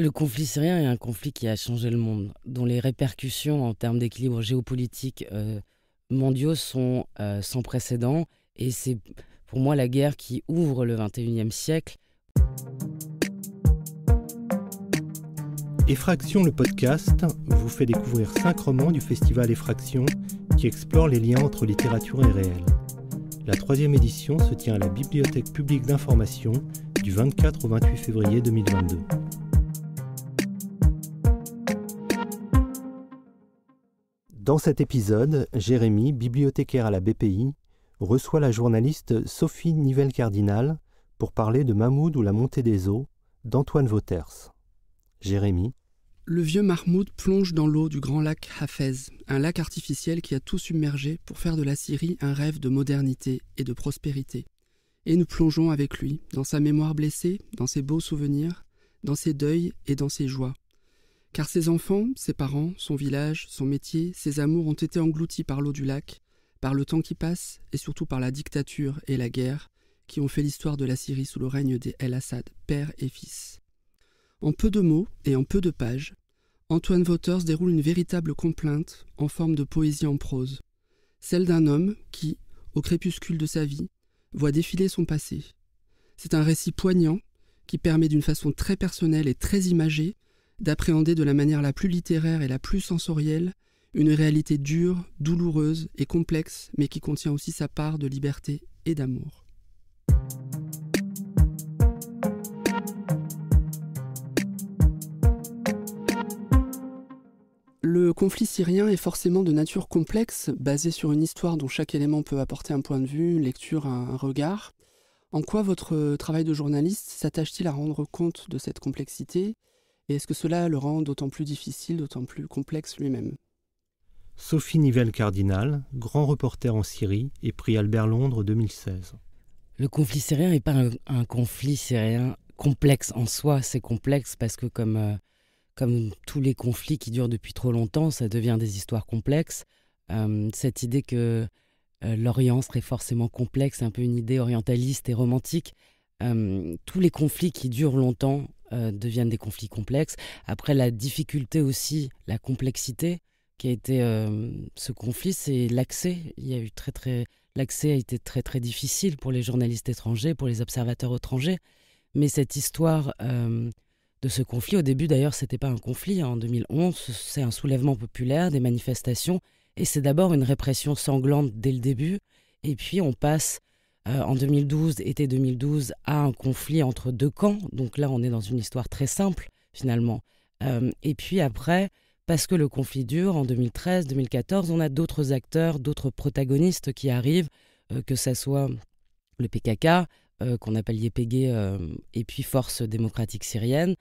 Le conflit syrien est un conflit qui a changé le monde, dont les répercussions en termes d'équilibre géopolitique euh, mondiaux sont euh, sans précédent. Et c'est pour moi la guerre qui ouvre le 21e siècle. Effraction, le podcast, vous fait découvrir cinq romans du festival Effraction qui explore les liens entre littérature et réel. La troisième édition se tient à la Bibliothèque publique d'information du 24 au 28 février 2022. Dans cet épisode, Jérémy, bibliothécaire à la BPI, reçoit la journaliste Sophie Nivelle-Cardinal pour parler de Mahmoud ou la montée des eaux d'Antoine Vauters. Jérémy. Le vieux Mahmoud plonge dans l'eau du grand lac Hafez, un lac artificiel qui a tout submergé pour faire de la Syrie un rêve de modernité et de prospérité. Et nous plongeons avec lui, dans sa mémoire blessée, dans ses beaux souvenirs, dans ses deuils et dans ses joies. Car ses enfants, ses parents, son village, son métier, ses amours ont été engloutis par l'eau du lac, par le temps qui passe et surtout par la dictature et la guerre qui ont fait l'histoire de la Syrie sous le règne des El-Assad, père et fils. En peu de mots et en peu de pages, Antoine Vauters déroule une véritable complainte en forme de poésie en prose, celle d'un homme qui, au crépuscule de sa vie, voit défiler son passé. C'est un récit poignant qui permet d'une façon très personnelle et très imagée d'appréhender de la manière la plus littéraire et la plus sensorielle une réalité dure, douloureuse et complexe, mais qui contient aussi sa part de liberté et d'amour. Le conflit syrien est forcément de nature complexe, basé sur une histoire dont chaque élément peut apporter un point de vue, une lecture, un regard. En quoi votre travail de journaliste s'attache-t-il à rendre compte de cette complexité est-ce que cela le rend d'autant plus difficile, d'autant plus complexe lui-même Sophie Nivelle-Cardinal, grand reporter en Syrie et prix Albert Londres 2016. Le conflit syrien n'est pas un, conflit syrien complexe en soi, c'est complexe parce que euh, comme, tous les conflits qui durent depuis trop longtemps, ça devient des histoires complexes. Euh, cette idée que euh, l'Orient serait forcément complexe, c'est un peu une idée orientaliste et romantique. tous les conflits qui durent longtemps euh, deviennent des conflits complexes. Après, la difficulté aussi, la complexité qui a été euh, ce conflit, c'est l'accès. Il y a eu très très l'accès a été très très difficile pour les journalistes étrangers, pour les observateurs étrangers. Mais cette histoire euh, de ce conflit, au début d'ailleurs, c'était pas un conflit. Hein. En 2011, c'est un soulèvement populaire, des manifestations, et c'est d'abord une répression sanglante dès le début. Et puis on passe euh, en 2012, été 2012, à un conflit entre deux camps. Donc là, on est dans une histoire très simple, finalement. Euh, et puis après, parce que le conflit dure, en 2013, 2014, on a d'autres acteurs, d'autres protagonistes qui arrivent, euh, que ce soit le PKK, qu'on appelle YPG, et puis Force démocratique syrienne,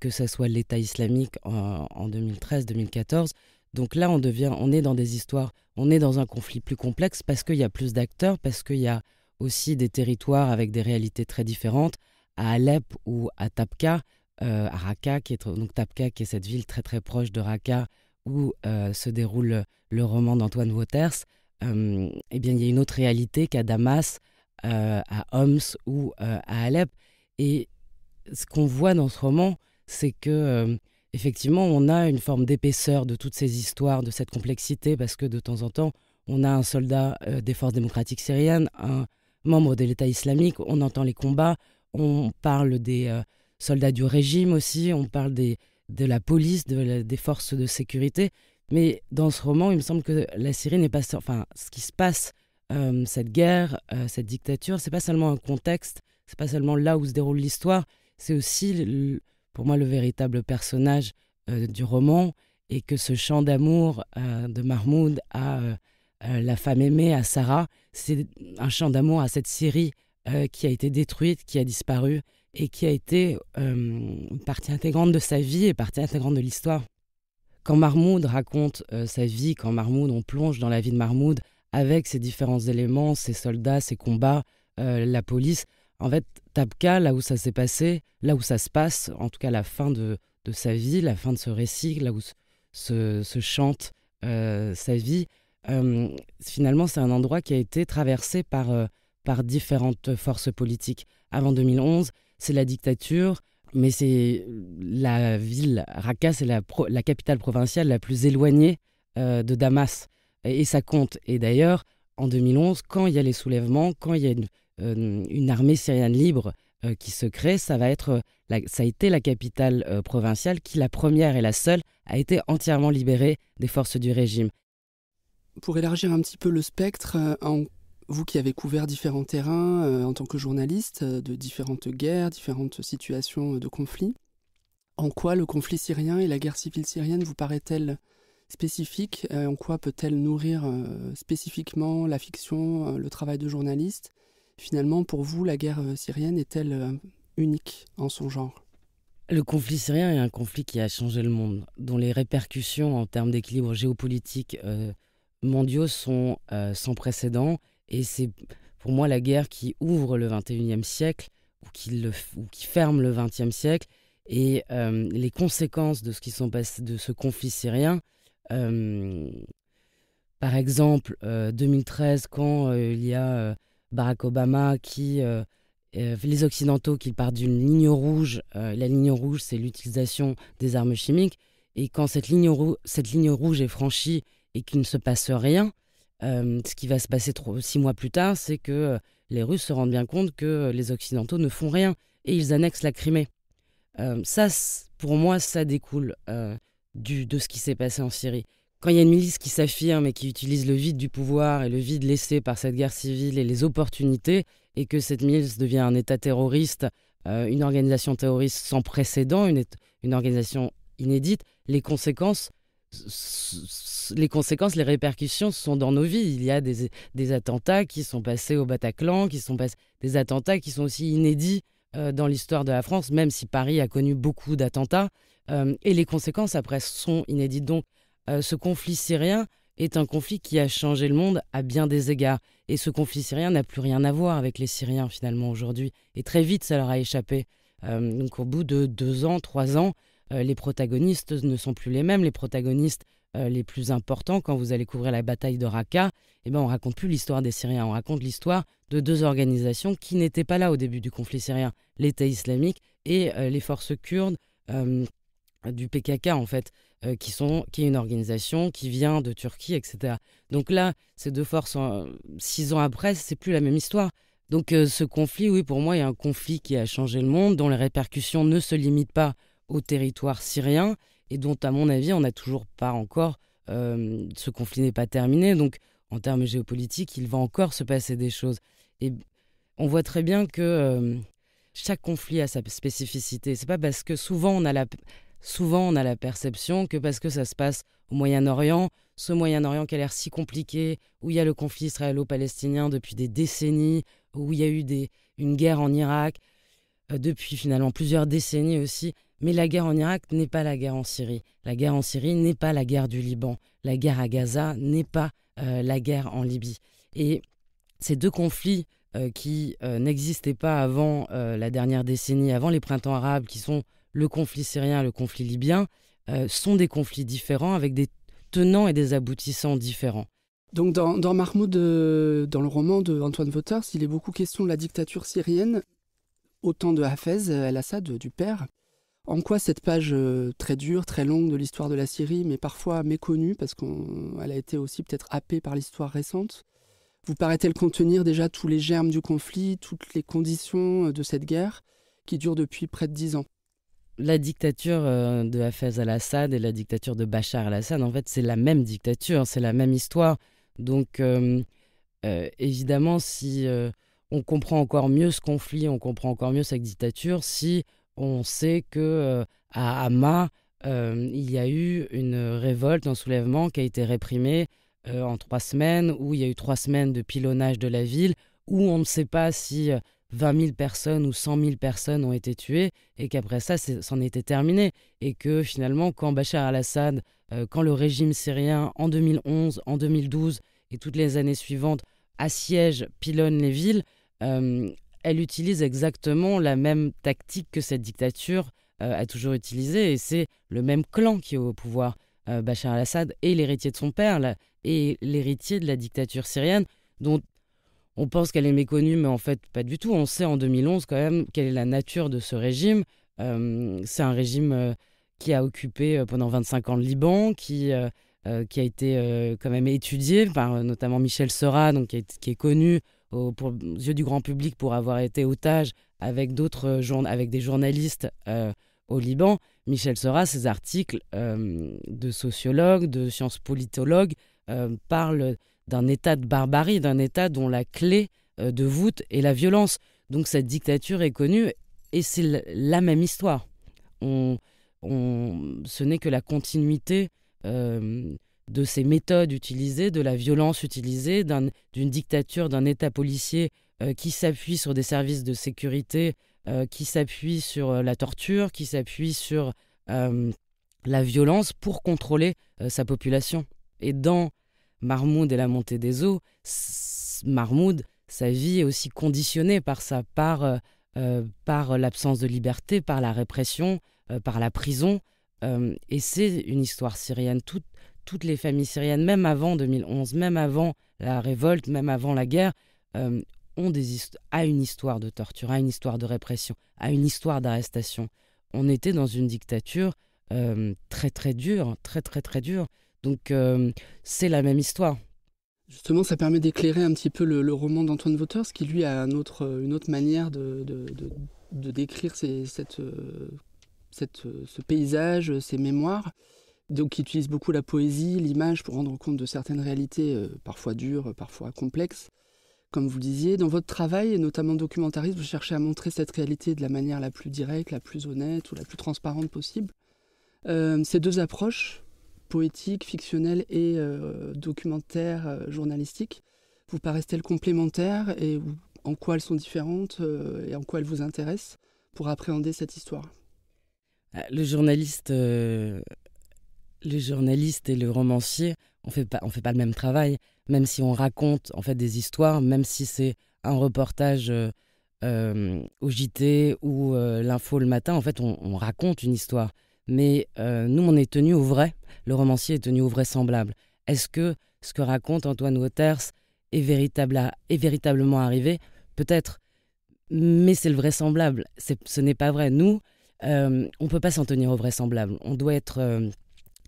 que ce soit l'État islamique en, en 2013-2014. Donc là, on devient, on est dans des histoires, on est dans un conflit plus complexe parce qu'il y a plus d'acteurs, parce qu'il y a aussi des territoires avec des réalités très différentes. À Alep ou à Tapka, euh, à Raqqa, qui est, donc Tapka, qui est cette ville très très proche de Raqqa, où euh, se déroule le roman d'Antoine Waters, euh, eh bien, il y a une autre réalité qu'à Damas, euh, à Homs ou à Alep. Et ce qu'on voit dans ce roman, c'est que effectivement, on a une forme d'épaisseur de toutes ces histoires, de cette complexité, parce que de temps en temps, on a un soldat des forces démocratiques syriennes, un, membres de l'État islamique, on entend les combats, on parle des euh, soldats du régime aussi, on parle des, de la police, de des forces de sécurité. Mais dans ce roman, il me semble que la Syrie n'est pas. Enfin, ce qui se passe, euh, cette guerre, euh, cette dictature, c'est pas seulement un contexte, c'est pas seulement là où se déroule l'histoire, c'est aussi, pour moi, le véritable personnage du roman et que ce chant d'amour de Mahmoud a euh, la femme aimée à Sarah, c'est un chant d'amour à cette Syrie euh, qui a été détruite, qui a disparu et qui a été euh, partie intégrante de sa vie et partie intégrante de l'histoire. Quand Mahmoud raconte sa vie, quand Mahmoud, on plonge dans la vie de Mahmoud avec ses différents éléments, ses soldats, ses combats, la police, en fait, Tabka, là où ça s'est passé, là où ça se passe, en tout cas la fin de, sa vie, la fin de ce récit, là où se, chante sa vie, euh, finalement, c'est un endroit qui a été traversé par, euh, par différentes forces politiques. Avant 2011, c'est la dictature, mais c'est la ville, Raqqa, c'est la, capitale provinciale la plus éloignée euh, de Damas. Et, ça compte. Et d'ailleurs, en 2011, quand il y a les soulèvements, quand il y a une, euh, armée syrienne libre qui se crée, ça, va être ça a été la capitale provinciale qui, la première et la seule, a été entièrement libérée des forces du régime. Pour élargir un petit peu le spectre, euh, en, vous qui avez couvert différents terrains euh, en tant que journaliste euh, de différentes guerres, différentes situations de conflit, en quoi le conflit syrien et la guerre civile syrienne vous paraît-elle spécifique En quoi peut-elle nourrir spécifiquement la fiction, le travail de journaliste Finalement, pour vous, la guerre syrienne est-elle unique en son genre Le conflit syrien est un conflit qui a changé le monde, dont les répercussions en termes d'équilibre géopolitique mondiaux sont euh, sans précédent et c'est pour moi la guerre qui ouvre le 21e siècle ou qui, le, ou qui ferme le 20e siècle et euh, les conséquences de ce qui sont passés de ce conflit syrien euh, par exemple 2013 quand il y a Barack Obama qui les occidentaux qui partent d'une ligne rouge la ligne rouge c'est l'utilisation des armes chimiques et quand cette ligne, cette ligne rouge est franchie et qu'il ne se passe rien, euh, ce qui va se passer six mois plus tard, c'est que euh, les Russes se rendent bien compte que euh, les Occidentaux ne font rien et ils annexent la Crimée. ça, pour moi, ça découle du, de ce qui s'est passé en Syrie. Quand il y a une milice qui s'affirme et qui utilise le vide du pouvoir et le vide laissé par cette guerre civile et les opportunités, et que cette milice devient un État terroriste, une organisation terroriste sans précédent, une organisation inédite, les conséquences les conséquences, les répercussions sont dans nos vies. Il y a des, attentats qui sont passés au Bataclan, qui sont passés, des attentats qui sont aussi inédits euh, dans l'histoire de la France, même si Paris a connu beaucoup d'attentats. Euh, et les conséquences après sont inédites. Donc euh, ce conflit syrien est un conflit qui a changé le monde à bien des égards. Et ce conflit syrien n'a plus rien à voir avec les Syriens finalement aujourd'hui. Et très vite, ça leur a échappé. donc au bout de deux ans, trois ans, euh, les protagonistes ne sont plus les mêmes. Les protagonistes euh, les plus importants, quand vous allez couvrir la bataille de Raqqa, eh ben, on raconte plus l'histoire des Syriens, on raconte l'histoire de deux organisations qui n'étaient pas là au début du conflit syrien, l'État islamique et euh, les forces kurdes du PKK en fait, qui, sont, qui est une organisation qui vient de Turquie, etc. Donc là, ces deux forces, six ans après, c'est plus la même histoire. Donc ce conflit, oui, pour moi, il y a un conflit qui a changé le monde, dont les répercussions ne se limitent pas au territoire syrien et dont, à mon avis, on n'a toujours pas encore. Euh, ce conflit n'est pas terminé. Donc, en termes géopolitiques, il va encore se passer des choses. Et on voit très bien que euh, chaque conflit a sa spécificité. C'est pas parce que souvent on a la souvent on a la perception que parce que ça se passe au Moyen-Orient, ce Moyen-Orient qui a l'air si compliqué, où il y a le conflit israélo-palestinien depuis des décennies, où il y a eu des, une guerre en Irak, euh, depuis finalement plusieurs décennies aussi, mais la guerre en Irak n'est pas la guerre en Syrie. La guerre en Syrie n'est pas la guerre du Liban. La guerre à Gaza n'est pas euh, la guerre en Libye. Et ces deux conflits euh, qui euh, n'existaient pas avant la dernière décennie, avant les printemps arabes, qui sont le conflit syrien, le conflit libyen, sont des conflits différents avec des tenants et des aboutissants différents. Donc dans, dans dans le roman d'Antoine Vauters, il est beaucoup question de la dictature syrienne, au temps de Hafez al assad du père, en quoi cette page euh, très dure, très longue de l'histoire de la Syrie, mais parfois méconnue, parce qu'elle a été aussi peut-être happée par l'histoire récente, vous paraît-elle contenir déjà tous les germes du conflit, toutes les conditions euh, de cette guerre qui dure depuis près de dix ans la dictature euh, de Hafez al-Assad et la dictature de Bachar al-Assad, en fait, c'est la même dictature, hein, c'est la même histoire. Donc, évidemment, si on comprend encore mieux ce conflit, on comprend encore mieux cette dictature, si on sait que euh, à Hama, euh, il y a eu une révolte, un soulèvement qui a été réprimé euh, en trois semaines, où il y a eu trois semaines de pilonnage de la ville, où on ne sait pas si 20 000 personnes ou 100 000 personnes ont été tuées, et qu'après ça, c'en était terminé. Et que finalement, quand Bachar al-Assad, quand le régime syrien, en 2011, en 2012 et toutes les années suivantes, assiège, pilonne les villes, elle utilise exactement la même tactique que cette dictature euh, a toujours utilisée, et c'est le même clan qui est au pouvoir. Euh, Bachar al-Assad et l'héritier de son père là, et l'héritier de la dictature syrienne, dont on pense qu'elle est méconnue, mais en fait pas du tout. On sait en 2011 quand même quelle est la nature de ce régime. Euh, c'est un régime qui a occupé pendant 25 ans le Liban, qui, qui a été quand même étudié par notamment Michel Seurat, donc, qui est connu aux, pour, yeux du grand public pour avoir été otage avec d'autres euh, avec des journalistes euh, au Liban, Michel Sora, ses articles euh, de sociologue, de sciences politologues, parlent d'un état de barbarie, d'un état dont la clé de voûte est la violence. Donc cette dictature est connue et c'est la même histoire. On, ce n'est que la continuité de ces méthodes utilisées, de la violence utilisée, d'une dictature, d'un État policier euh, qui s'appuie sur des services de sécurité, euh, qui s'appuie sur euh, la torture, qui s'appuie sur la violence pour contrôler sa population. Et dans Marmoud et la montée des eaux, Marmoud, sa vie est aussi conditionnée par sa par, par l'absence de liberté, par la répression, par la prison. et c'est une histoire syrienne. toute toutes les familles syriennes, même avant 2011, même avant la révolte, même avant la guerre, euh, ont des une histoire de torture, a une histoire de répression, a une histoire d'arrestation. On était dans une dictature euh, très très dure, très très très dure. Donc euh, c'est la même histoire. Justement, ça permet d'éclairer un petit peu le, roman d'Antoine ce qui lui a une autre manière de, de, de, décrire cette, cette, ce paysage, ses mémoires donc qui utilise beaucoup la poésie, l'image pour rendre compte de certaines réalités, euh, parfois dures, parfois complexes. Comme vous le disiez, dans votre travail, et notamment documentariste, vous cherchez à montrer cette réalité de la manière la plus directe, la plus honnête ou la plus transparente possible. Euh, ces deux approches, poétique, fictionnelle et euh, documentaire, journalistique, vous paraissent-elles complémentaires et en quoi elles sont différentes et en quoi elles vous intéressent pour appréhender cette histoire le journaliste le journaliste et le romancier, on fait on fait pas le même travail, même si on raconte en fait des histoires, même si c'est un reportage euh, euh, au JT ou euh, l'info le matin, en fait, on, raconte une histoire. Mais nous, on est tenu au vrai. Le romancier est tenu au vraisemblable. Est-ce que ce que raconte Antoine Waters est, véritable est véritablement arrivé Peut-être. Mais c'est le vraisemblable. Ce n'est pas vrai. Nous, on ne peut pas s'en tenir au vraisemblable. On doit être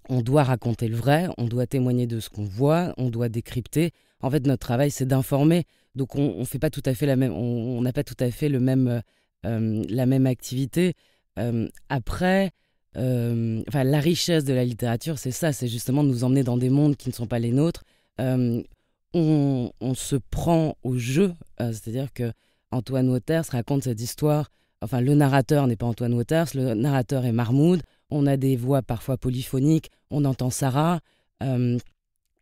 on doit raconter le vrai, on doit témoigner de ce qu'on voit, on doit décrypter. En fait, notre travail, c'est d'informer. Donc, on, fait pas tout à fait la même, on n'a pas tout à fait le même, euh, euh, la même activité. Euh, après, enfin, la richesse de la littérature, c'est ça, c'est justement de nous emmener dans des mondes qui ne sont pas les nôtres. On, se prend au jeu, c'est-à-dire que Antoine Waters raconte cette histoire. Enfin, le narrateur n'est pas Antoine Waters, le narrateur est Marmoud. On a des voix parfois polyphoniques, on entend Sarah. Euh,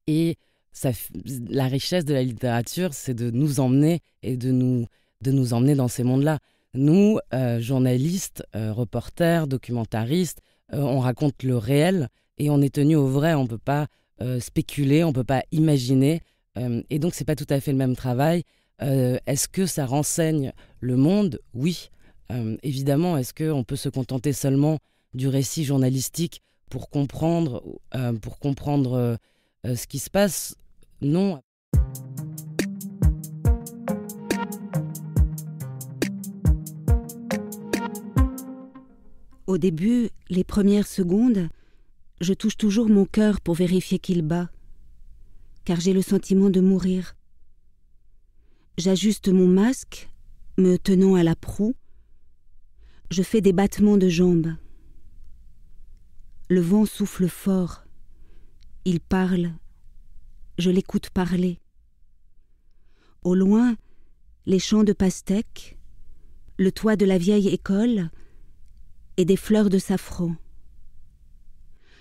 et la richesse de la littérature, c'est de nous emmener et de nous, de nous emmener dans ces mondes-là. Nous, euh, journalistes, euh, reporters, documentaristes, on raconte le réel et on est tenu au vrai. On ne peut pas spéculer, on ne peut pas imaginer. et donc, ce n'est pas tout à fait le même travail. est-ce que ça renseigne le monde Oui. évidemment, est-ce qu'on peut se contenter seulement du récit journalistique pour comprendre, euh, pour comprendre euh, ce qui se passe. Non. Au début, les premières secondes, je touche toujours mon cœur pour vérifier qu'il bat, car j'ai le sentiment de mourir. J'ajuste mon masque, me tenant à la proue. Je fais des battements de jambes. Le vent souffle fort. Il parle. Je l'écoute parler. Au loin, les champs de pastèques, le toit de la vieille école et des fleurs de safran.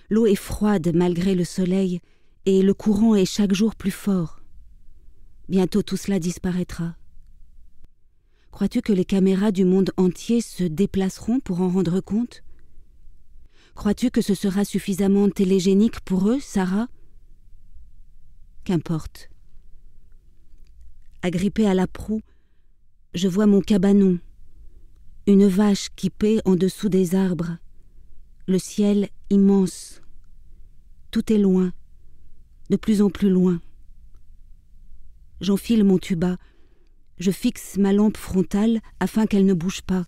L'eau est froide malgré le soleil et le courant est chaque jour plus fort. Bientôt tout cela disparaîtra. Crois-tu que les caméras du monde entier se déplaceront pour en rendre compte Crois-tu que ce sera suffisamment télégénique pour eux, Sarah Qu'importe. Agrippée à la proue, je vois mon cabanon, une vache qui paie en dessous des arbres, le ciel immense. Tout est loin, de plus en plus loin. J'enfile mon tuba, je fixe ma lampe frontale afin qu'elle ne bouge pas.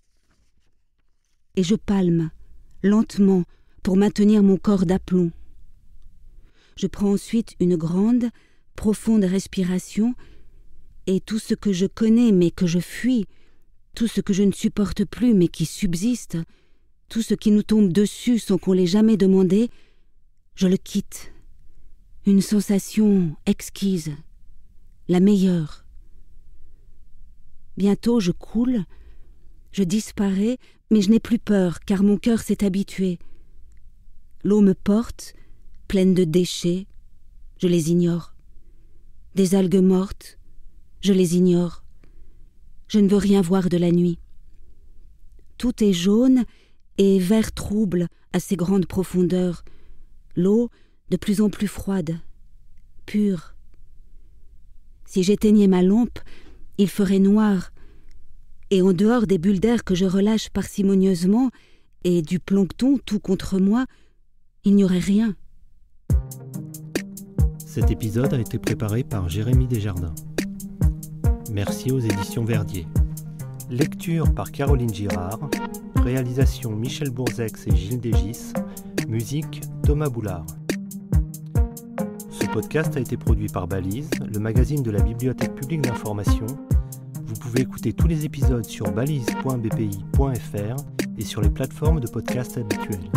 Et je palme, lentement pour maintenir mon corps d'aplomb. Je prends ensuite une grande, profonde respiration, et tout ce que je connais mais que je fuis, tout ce que je ne supporte plus mais qui subsiste, tout ce qui nous tombe dessus sans qu'on l'ait jamais demandé, je le quitte. Une sensation exquise, la meilleure. Bientôt je coule, je disparais mais je n'ai plus peur, car mon cœur s'est habitué. L'eau me porte, pleine de déchets, je les ignore. Des algues mortes, je les ignore. Je ne veux rien voir de la nuit. Tout est jaune et vert trouble à ces grandes profondeurs, l'eau de plus en plus froide, pure. Si j'éteignais ma lampe, il ferait noir, et en dehors des bulles d'air que je relâche parcimonieusement et du plancton tout contre moi, il n'y aurait rien. Cet épisode a été préparé par Jérémy Desjardins. Merci aux éditions Verdier. Lecture par Caroline Girard. Réalisation Michel Bourzex et Gilles Dégis. Musique Thomas Boulard. Ce podcast a été produit par Balise, le magazine de la Bibliothèque publique d'information vous pouvez écouter tous les épisodes sur balise.bpi.fr et sur les plateformes de podcast habituelles.